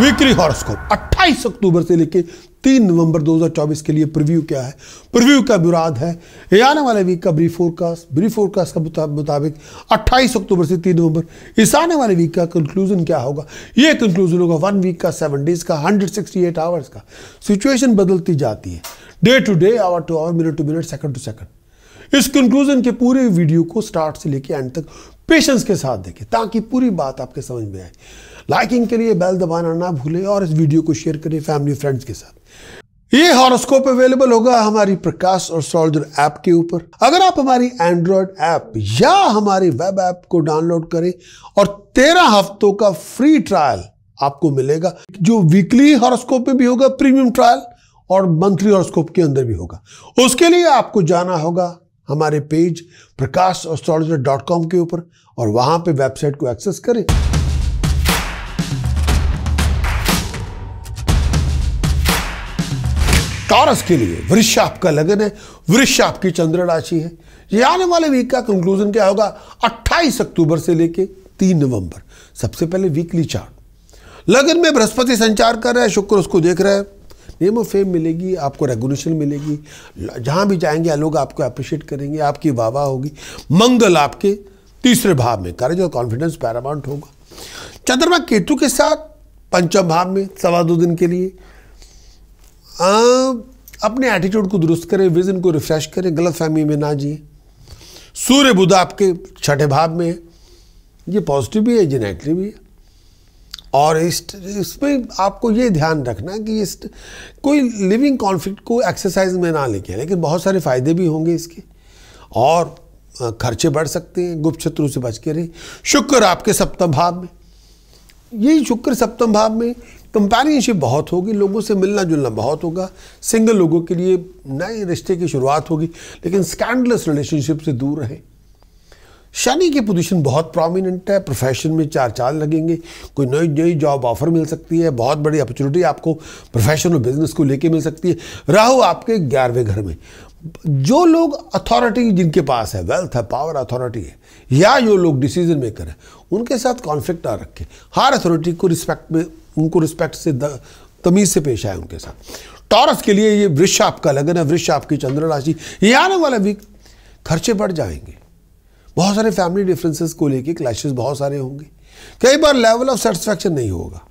विक्री हॉरोस्कोप 28 अक्टूबर से लेकर 3 नवंबर 2024 के लिए प्रीव्यू क्या है प्रीव्यू का बुराद है आने वाले वीक का ब्रीफ फोरकास्ट ब्रीफ फोरकास्ट का मुताबिक 28 अक्टूबर से 3 नवंबर इस आने वाले वीक का कंक्लूजन क्या होगा ये कंक्लूजन होगा वन वीक का सेवन डेज का 168 आवर्स का सिचुएशन बदलती जाती है day to day hour to hour minute to minute second to second इस कंक्लूजन के पूरे वीडियो को स्टार्ट से लेकर एंड तक पेशेंस के साथ देखें ताकि पूरी बात आपके समझ में आए लाइकिंग के लिए बेल दबाना ना भूलें और इस वीडियो को शेयर करें फैमिली फ्रेंड्स के साथ ये हॉरोस्कोप अवेलेबल होगा हमारी प्रकाश और सोल्जर ऐप के ऊपर अगर आप हमारी एंड्रॉयड ऐप या हमारी वेब ऐप को डाउनलोड करें और तेरह हफ्तों का फ्री ट्रायल आपको मिलेगा जो वीकली हॉरोस्कोप में भी होगा प्रीमियम ट्रायल और मंथली हॉरोस्कोप के अंदर भी होगा उसके लिए आपको जाना होगा हमारे page Prakash astrologer dot com के ऊपर और वहां पे वेबसाइट को एक्सेस करें टॉरस के लिए वृक्ष आपका लगन है वृक्ष आपकी चंद्र राशि है ये आने वाले वीक का कंक्लूजन क्या होगा 28 अक्टूबर से लेके 3 नवंबर सबसे पहले वीकली चार्ट लगन में बृहस्पति संचार कर रहा है शुक्र उसको देख रहा है नेम ऑफ फेम मिलेगी आपको रेगुलेशन मिलेगी जहां भी जाएंगे लोग आपको अप्रिशिएट करेंगे आपकी वाह होगी मंगल आपके तीसरे भाव में कर्ज और कॉन्फिडेंस पैरामाउंट होगा चंद्रमा केतु के साथ पंचम भाव में सवा दो दिन के लिए अपने एटीट्यूड को दुरुस्त करें विजन को रिफ्रेश करें गलत फहमी में ना जिए सूर्य बुध आपके छठे भाव में है ये पॉजिटिव भी है ये नेगेटिव भी है और इस इसमें आपको ये ध्यान रखना कि इस कोई लिविंग कॉन्फ्लिक्ट को एक्सरसाइज में ना लेके लेकिन बहुत सारे फ़ायदे भी होंगे इसके और खर्चे बढ़ सकते हैं गुप्त शत्रु से बच के रहें शुक्र आपके सप्तम भाव में यही शुक्र सप्तम भाव में कंपेरियनशिप बहुत होगी लोगों से मिलना जुलना बहुत होगा सिंगल लोगों के लिए नए रिश्ते की शुरुआत होगी लेकिन स्कैंडलस रिलेशनशिप से दूर रहें शनि की पोजीशन बहुत प्रोमिनेंट है प्रोफेशन में चार चार लगेंगे कोई नई नई जॉब ऑफर मिल सकती है बहुत बड़ी अपॉर्चुनिटी आपको प्रोफेशन और बिजनेस को लेके मिल सकती है राहु आपके ग्यारहवें घर में जो लोग अथॉरिटी जिनके पास है वेल्थ है पावर अथॉरिटी है या जो लोग डिसीजन मेकर हैं उनके साथ कॉन्फ्लिक्ट ना रखें हर अथॉरिटी को रिस्पेक्ट में उनको रिस्पेक्ट से तमीज़ से पेश आए उनके साथ टॉरस के लिए ये वृक्ष आपका लगन है वृक्ष आपकी चंद्र राशि ये आने वाला वीक खर्चे बढ़ जाएंगे बहुत सारे फैमिली डिफरेंसेस को लेके क्लैशेस बहुत सारे होंगे कई बार लेवल ऑफ सेटिस्फैक्शन नहीं होगा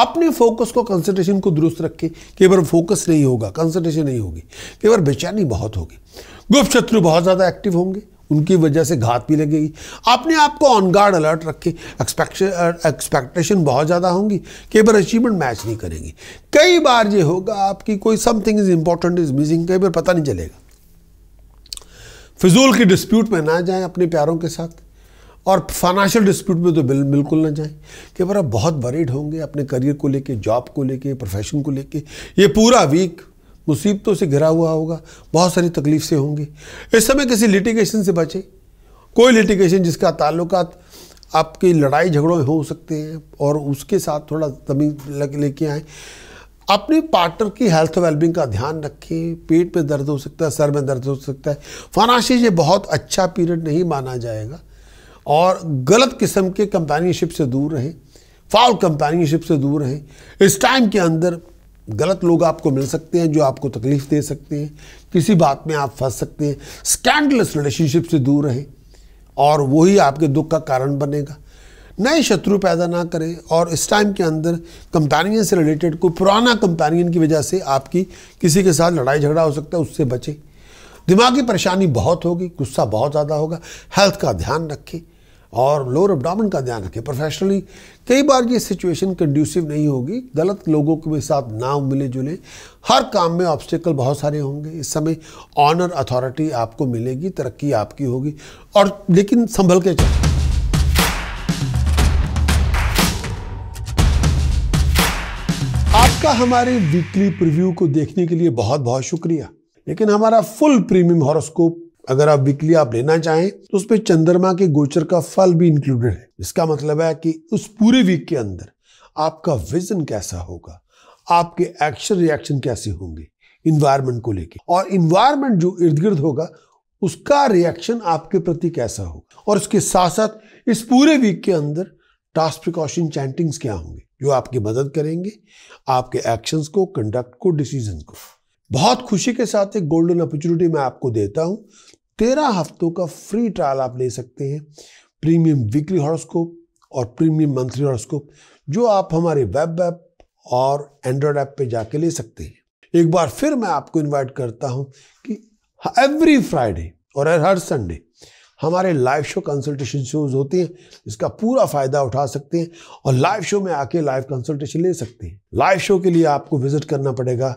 अपने फोकस को कंसंट्रेशन को दुरुस्त रखें कई बार फोकस नहीं होगा कंसंट्रेशन नहीं होगी कई बार बेचैनी बहुत होगी गुप्त शत्रु बहुत ज़्यादा एक्टिव होंगे उनकी वजह से घात भी लगेगी अपने आप को ऑन गार्ड अलर्ट रखे एक्सपेक्टेशन बहुत ज़्यादा होंगी कई बार अचीवमेंट मैच नहीं करेंगे कई बार ये होगा आपकी कोई something is important is missing कई बार पता नहीं चलेगा फिजूल की डिस्प्यूट में ना जाएं अपने प्यारों के साथ और फाइनेंशियल डिस्प्यूट में तो बिल बिल्कुल ना जाए कि पर आप बहुत वरीड होंगे अपने करियर को लेके जॉब को लेके प्रोफेशन को लेके ये पूरा वीक मुसीबतों से घिरा हुआ होगा बहुत सारी तकलीफ से होंगे इस समय किसी लिटिगेशन से बचे कोई लिटिगेशन जिसका ताल्लुक आपकी लड़ाई झगड़ों में हो सकते हैं और उसके साथ थोड़ा तमीज लेके आए अपने पार्टनर की हेल्थ वेलबिंग का ध्यान रखें पेट में दर्द हो सकता है सर में दर्द हो सकता है फाइनेंशियल ये बहुत अच्छा पीरियड नहीं माना जाएगा और गलत किस्म के कंपेनियनशिप से दूर रहें फाउल कंपेनियनशिप से दूर रहें इस टाइम के अंदर गलत लोग आपको मिल सकते हैं जो आपको तकलीफ़ दे सकते हैं किसी बात में आप फंस सकते हैं स्कैंडलस रिलेशनशिप से दूर रहें और वही आपके दुख का कारण बनेगा नए शत्रु पैदा ना करें और इस टाइम के अंदर कंपेनियन से रिलेटेड कोई पुराना कंपेनियन की वजह से आपकी किसी के साथ लड़ाई झगड़ा हो सकता है उससे बचें दिमागी परेशानी बहुत होगी गुस्सा बहुत ज़्यादा होगा हेल्थ का ध्यान रखें और लोअर अपडामन का ध्यान रखें प्रोफेशनली कई बार ये सिचुएशन कंड्यूसिव नहीं होगी गलत लोगों के साथ ना मिले जुले हर काम में ऑब्स्टिकल बहुत सारे होंगे इस समय ऑनर अथॉरिटी आपको मिलेगी तरक्की आपकी होगी और लेकिन संभल के चलें आपका हमारे वीकली प्रीव्यू को देखने के लिए बहुत बहुत शुक्रिया लेकिन हमारा फुल प्रीमियम हॉरोस्कोप अगर आप वीकली आप लेना चाहें तो उसमें चंद्रमा के गोचर का फल भी इंक्लूडेड है इसका मतलब है कि उस पूरे वीक के अंदर आपका विजन कैसा होगा आपके एक्शन रिएक्शन कैसे होंगे इन्वायरमेंट को लेके और इन्वायरमेंट जो इर्द गिर्द होगा उसका रिएक्शन आपके प्रति कैसा होगा और उसके साथ साथ इस पूरे वीक के अंदर टास्क प्रिकॉशन चैंटिंग्स क्या होंगे जो आपकी मदद करेंगे आपके एक्शंस को कंडक्ट को डिसीजन को बहुत खुशी के साथ एक गोल्डन अपॉर्चुनिटी मैं आपको देता हूं तेरह हफ्तों का फ्री ट्रायल आप ले सकते हैं प्रीमियम वीकली हॉरोस्कोप और प्रीमियम मंथली हॉरोस्कोप जो आप हमारे वेब ऐप और एंड्रॉयड ऐप पे जाके ले सकते हैं एक बार फिर मैं आपको इनवाइट करता हूं कि एवरी फ्राइडे और हर संडे हमारे लाइव शो कंसल्टेशन शोज होते हैं इसका पूरा फ़ायदा उठा सकते हैं और लाइव शो में आके लाइव कंसल्टेशन ले सकते हैं लाइव शो के लिए आपको विजिट करना पड़ेगा